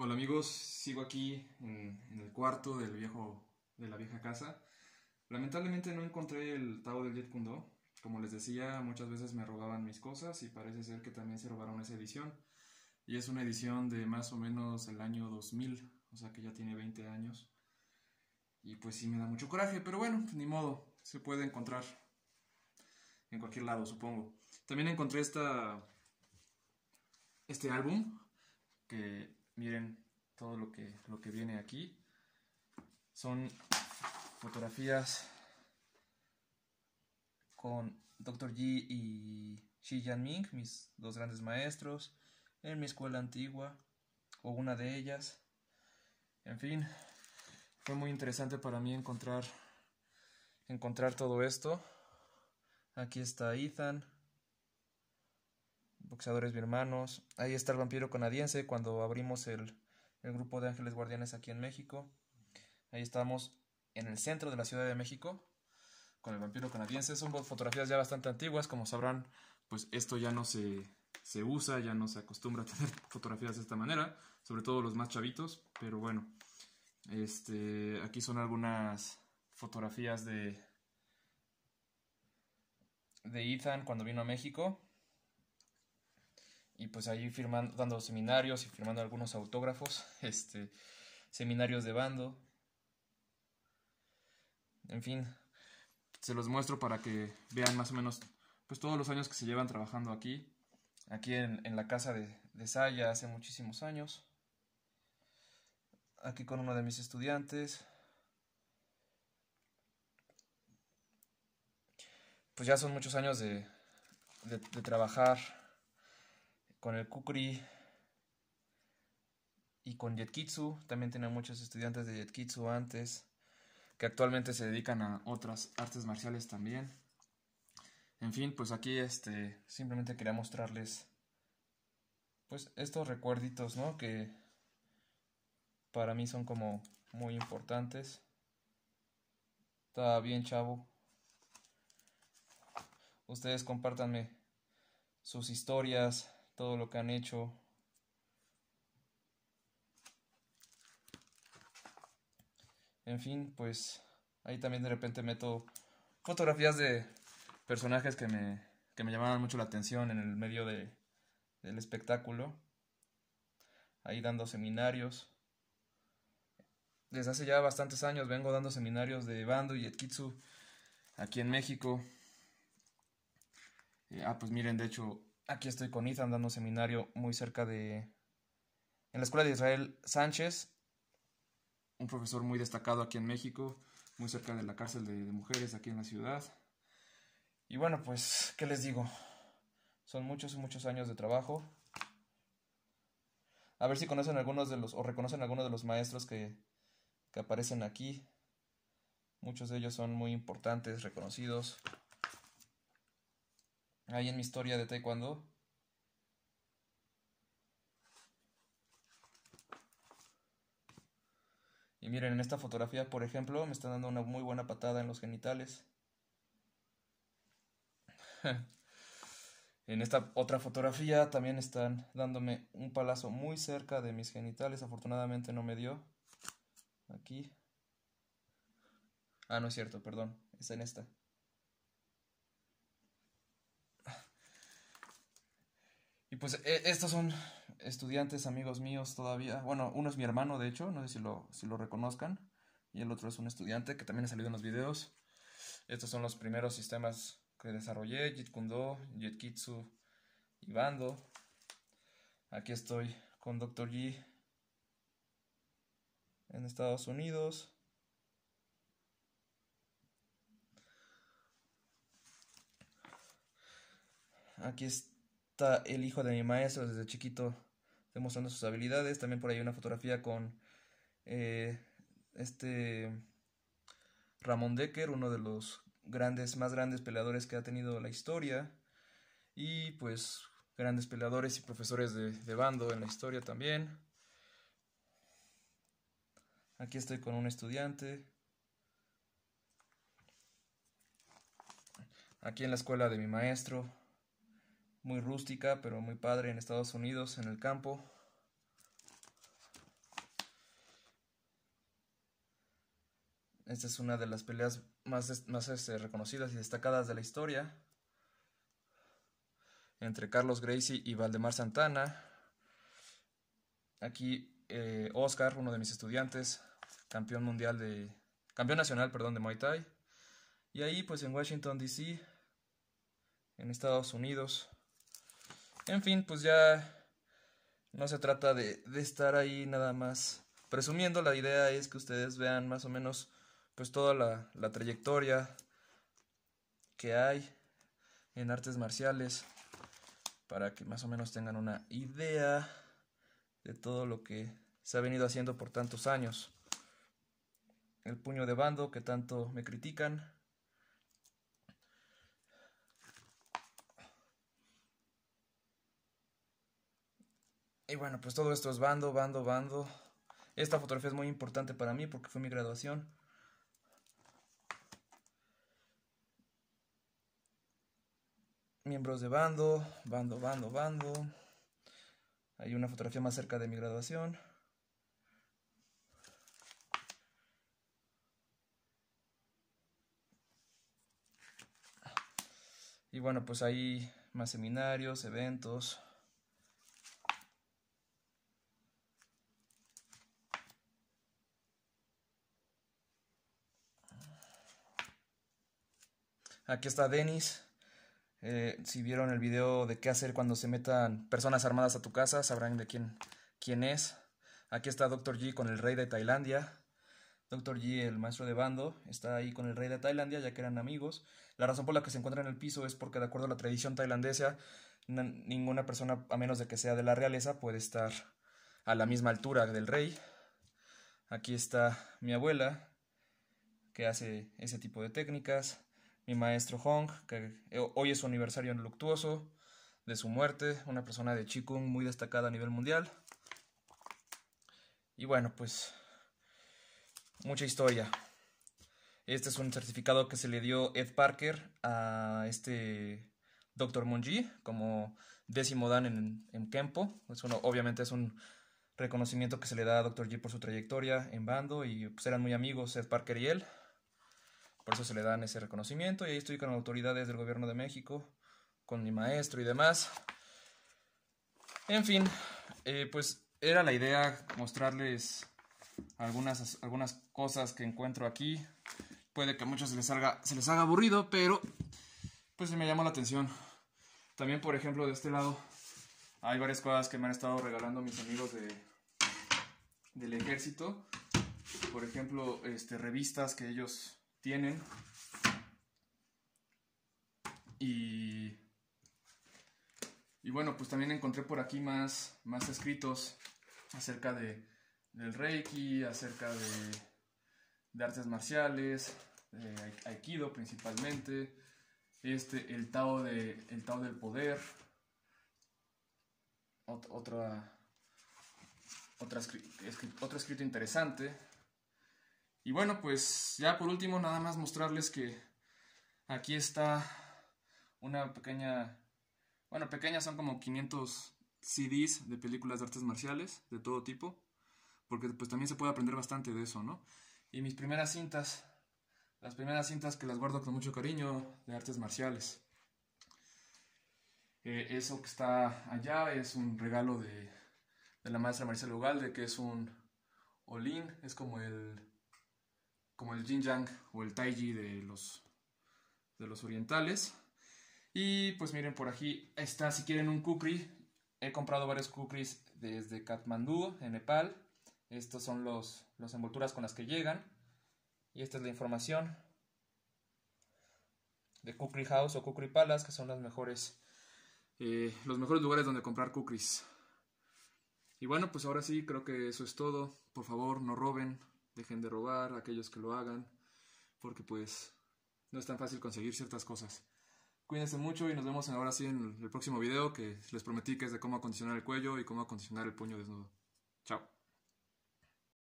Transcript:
Hola amigos, sigo aquí en, el cuarto del viejo, de la vieja casa. Lamentablemente no encontré el Tao del Jet Kundo. Como les decía, muchas veces me robaban mis cosas y parece ser que también se robaron esa edición. Y es una edición de más o menos el año 2000, o sea que ya tiene 20 años. Y pues sí me da mucho coraje, pero bueno, ni modo, se puede encontrar en cualquier lado, supongo. También encontré esta este álbum que Miren todo lo que, lo que viene aquí. Son fotografías con Dr. Yi y Xi Yanming, mis dos grandes maestros, en mi escuela antigua, o una de ellas. En fin, fue muy interesante para mí encontrar, encontrar todo esto. Aquí está Ethan, boxeadores birmanos. Ahí está el vampiro canadiense cuando abrimos el, grupo de ángeles guardianes aquí en México. Ahí estamos en el centro de la Ciudad de México con el vampiro canadiense. Son fotografías ya bastante antiguas, como sabrán, pues esto ya no se, usa, ya no se acostumbra a tener fotografías de esta manera, sobre todo los más chavitos, pero bueno. Este, aquí son algunas fotografías de de Ethan cuando vino a México y pues ahí firmando, dando seminarios y firmando algunos autógrafos, este, seminarios de bando. En fin, se los muestro para que vean más o menos pues todos los años que se llevan trabajando aquí, aquí en, la casa de, de Saya hace muchísimos años, aquí con uno de mis estudiantes. Pues ya son muchos años de, de, de trabajar con el Kukri y con Jetkitsu. También tenía muchos estudiantes de Jetkitsu antes, que actualmente se dedican a otras artes marciales también. En fin, pues aquí este, simplemente quería mostrarles pues estos recuerditos, ¿no? Que para mí son como muy importantes. Está bien, chavo. Ustedes compártanme sus historias, todo lo que han hecho. En fin, pues ahí también de repente meto fotografías de personajes que me, que me llamaban mucho la atención en el medio del espectáculo. Ahí dando seminarios. Desde hace ya bastantes años vengo dando seminarios de bando y etkitsu aquí en México. Eh, ah, pues miren, de hecho, Aquí estoy con Ethan dando un seminario muy cerca de... En la Escuela de Israel Sánchez, un profesor muy destacado aquí en México, muy cerca de la cárcel de, mujeres aquí en la ciudad. Y bueno, pues, ¿qué les digo? Son muchos, muchos años de trabajo. A ver si conocen algunos de los, o reconocen algunos de los maestros que, que aparecen aquí. Muchos de ellos son muy importantes, reconocidos ahí en mi historia de taekwondo. Y miren, en esta fotografía, por ejemplo, me están dando una muy buena patada en los genitales. en esta otra fotografía también están dándome un palazo muy cerca de mis genitales. Afortunadamente no me dio. Aquí. Ah, no es cierto, perdón. Está en esta. pues e, estos son estudiantes, amigos míos todavía. Bueno, uno es mi hermano, de hecho, no sé si lo, reconozcan. Y el otro es un estudiante que también ha salido en los videos. Estos son los primeros sistemas que desarrollé, Jit Kundo, kitsu y Bando. Aquí estoy con Dr. G en Estados Unidos. Aquí estoy está el hijo de mi maestro desde chiquito demostrando sus habilidades. También por ahí una fotografía con eh, este Ramón Decker, uno de los grandes, más grandes peleadores que ha tenido la historia. Y pues grandes peleadores y profesores de, de bando en la historia también. Aquí estoy con un estudiante. Aquí en la escuela de mi maestro muy rústica, pero muy padre en Estados Unidos, en el campo. Esta es una de las peleas más, más este, reconocidas y destacadas de la historia. Entre Carlos Gracie y Valdemar Santana. Aquí eh, Oscar, uno de mis estudiantes, campeón mundial de. campeón nacional, perdón, de Muay Thai. Y ahí, pues en Washington DC, en Estados Unidos. En fin, pues ya no se trata de, estar ahí nada más presumiendo. La idea es que ustedes vean más o menos pues toda la trayectoria que hay en artes marciales para que más o menos tengan una idea de todo lo que se ha venido haciendo por tantos años. El puño de bando que tanto me critican, Y bueno, pues todo esto es bando, bando, bando. Esta fotografía es muy importante para mí porque fue mi graduación. Miembros de bando, bando, bando, bando. Hay una fotografía más cerca de mi graduación. Y bueno, pues hay más seminarios, eventos. Aquí está Denis. Eh, si vieron el video de qué hacer cuando se metan personas armadas a tu casa, sabrán de quién, quién es. Aquí está Dr. G con el rey de Tailandia. Dr. G, el maestro de bando, está ahí con el rey de Tailandia, ya que eran amigos. La razón por la que se encuentra en el piso es porque, de acuerdo a la tradición tailandesa, ninguna persona, a menos de que sea de la realeza, puede estar a la misma altura del rey. Aquí está mi abuela, que hace ese tipo de técnicas mi maestro Hong, que eh, hoy es su aniversario luctuoso de su muerte, una persona de Chikung muy destacada a nivel mundial. Y bueno, pues mucha historia. Este es un certificado que se le dio Ed Parker a este Dr. Munji como décimo dan en, en Kempo. obviamente es un reconocimiento que se le da a Dr. G por su trayectoria en bando y pues eran muy amigos Ed Parker y él. Por eso se le dan ese reconocimiento y ahí estoy con autoridades del gobierno de México, con mi maestro y demás. En fin, eh, pues era la idea mostrarles algunas, algunas cosas que encuentro aquí. Puede que a muchos se les, haga, se les haga aburrido, pero pues me llamó la atención. También, por ejemplo, de este lado hay varias cosas que me han estado regalando mis amigos de, del ejército. Por ejemplo, este, revistas que ellos y, y bueno, pues también encontré por aquí más, más escritos acerca de, del Reiki, acerca de, artes marciales, de Aikido principalmente, este, el, Tao de, el Tao del Poder, otra, otra otro escrito interesante y bueno, pues ya por último, nada más mostrarles que aquí está una pequeña, bueno, pequeñas son como 500 CDs de películas de artes marciales de todo tipo, porque pues también se puede aprender bastante de eso, ¿no? Y mis primeras cintas, las primeras cintas que las guardo con mucho cariño de artes marciales. Eh, eso que está allá es un regalo de, de la maestra Marisela Ugalde, que es un olín, es como el como el Jinjang o el taiji de los, de los orientales. Y pues miren, por aquí está, si quieren, un kukri. He comprado varios kukris desde Kathmandú, en Nepal. Estas son las envolturas con las que llegan. Y esta es la información de Kukri House o Kukri Palace, que son las mejores, eh, los mejores lugares donde comprar kukris. Y bueno, pues ahora sí, creo que eso es todo. Por favor, no roben, dejen de robar, aquellos que lo hagan, porque pues no es tan fácil conseguir ciertas cosas. Cuídense mucho y nos vemos ahora sí en el próximo video que les prometí que es de cómo acondicionar el cuello y cómo acondicionar el puño desnudo. Chao.